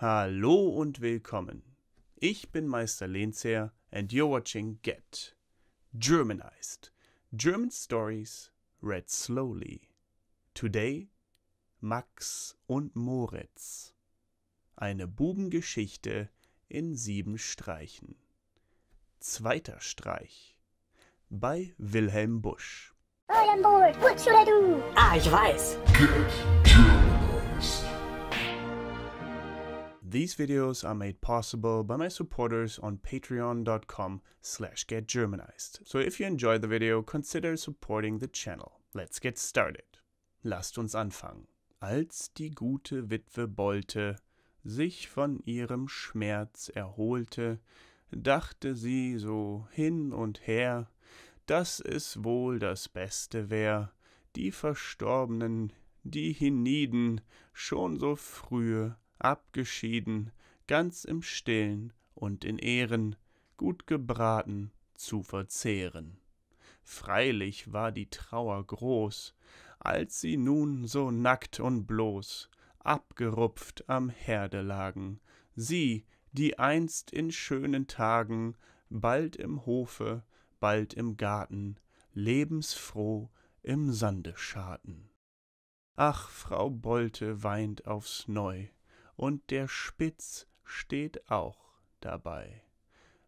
Hallo und willkommen. Ich bin Meister Lehnsherr and you're watching Get Germanized. German Stories read slowly. Today Max und Moritz. Eine Bubengeschichte in sieben Streichen. Zweiter Streich bei Wilhelm Busch. Wilhelm Busch, what should I do? Ah, ich weiß. Get. These videos are made possible by my supporters on patreon.com slash getgermanized. So if you enjoyed the video, consider supporting the channel. Let's get started. Lasst uns anfangen. Als die gute Witwe Bolte sich von ihrem Schmerz erholte, dachte sie so hin und her, dass es wohl das Beste wär, die Verstorbenen, die hienieden, schon so frühe abgeschieden, ganz im Stillen und in Ehren, gut gebraten zu verzehren. Freilich war die Trauer groß, als sie nun so nackt und bloß, abgerupft am Herde lagen, sie, die einst in schönen Tagen, bald im Hofe, bald im Garten, lebensfroh im Sande scharten. Ach, Frau Bolte weint aufs Neu, und der Spitz steht auch dabei.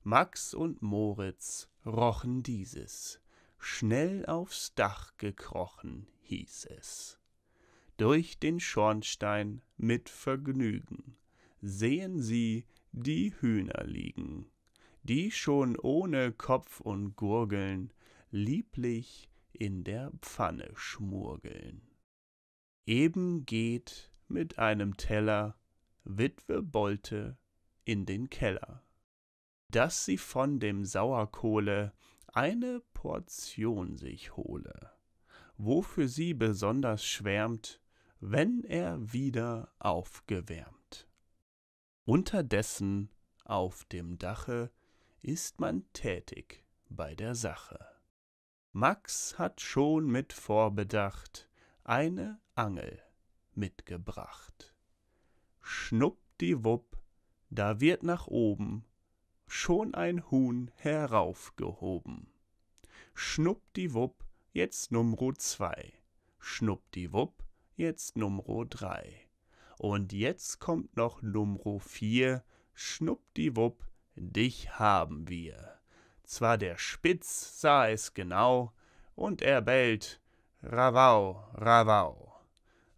Max und Moritz rochen dieses, schnell aufs Dach gekrochen hieß es. Durch den Schornstein mit Vergnügen sehen sie die Hühner liegen, die schon ohne Kopf und Gurgeln lieblich in der Pfanne schmurgeln. Eben geht mit einem Teller Witwe Bolte in den Keller, dass sie von dem Sauerkohle eine Portion sich hole, wofür sie besonders schwärmt, wenn er wieder aufgewärmt. Unterdessen auf dem Dache ist man tätig bei der Sache. Max hat schon mit Vorbedacht eine Angel mitgebracht schnuppdiwupp, da wird nach oben schon ein Huhn heraufgehoben. Schnuppdiwupp, jetzt Numro zwei. Schnuppdiwupp, jetzt Numro drei. Und jetzt kommt noch Numro vier. Schnuppdiwupp, dich haben wir. Zwar der Spitz sah es genau, und er bellt Ravau, Ravau.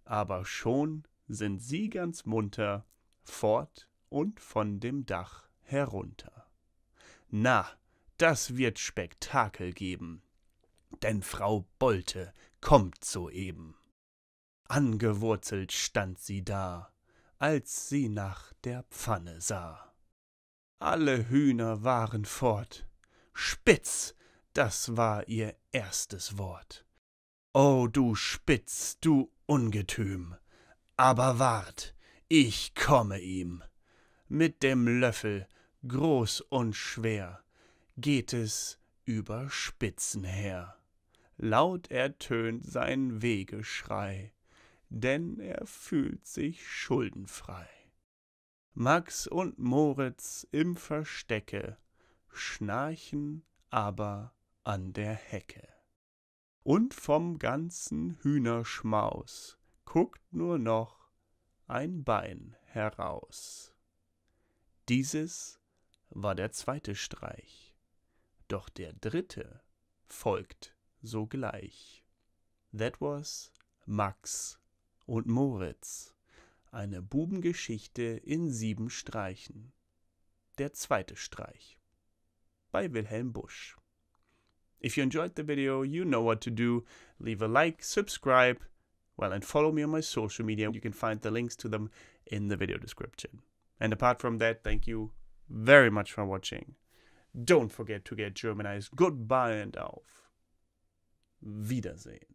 Aber schon sind sie ganz munter fort und von dem Dach herunter. Na, das wird Spektakel geben, denn Frau Bolte kommt soeben. Angewurzelt stand sie da, als sie nach der Pfanne sah. Alle Hühner waren fort. Spitz, das war ihr erstes Wort. oh, du Spitz, du Ungetüm, aber wart, ich komme ihm. Mit dem Löffel, groß und schwer, geht es über Spitzen her. Laut ertönt sein Wegeschrei, denn er fühlt sich schuldenfrei. Max und Moritz im Verstecke, schnarchen aber an der Hecke. Und vom ganzen Hühnerschmaus guckt nur noch ein Bein heraus. Dieses war der zweite Streich, doch der dritte folgt sogleich. That was Max und Moritz. Eine Bubengeschichte in sieben Streichen. Der zweite Streich. bei Wilhelm Busch. If you enjoyed the video, you know what to do. Leave a like, subscribe, well, and follow me on my social media. You can find the links to them in the video description. And apart from that, thank you very much for watching. Don't forget to get Germanized. Goodbye and auf Wiedersehen.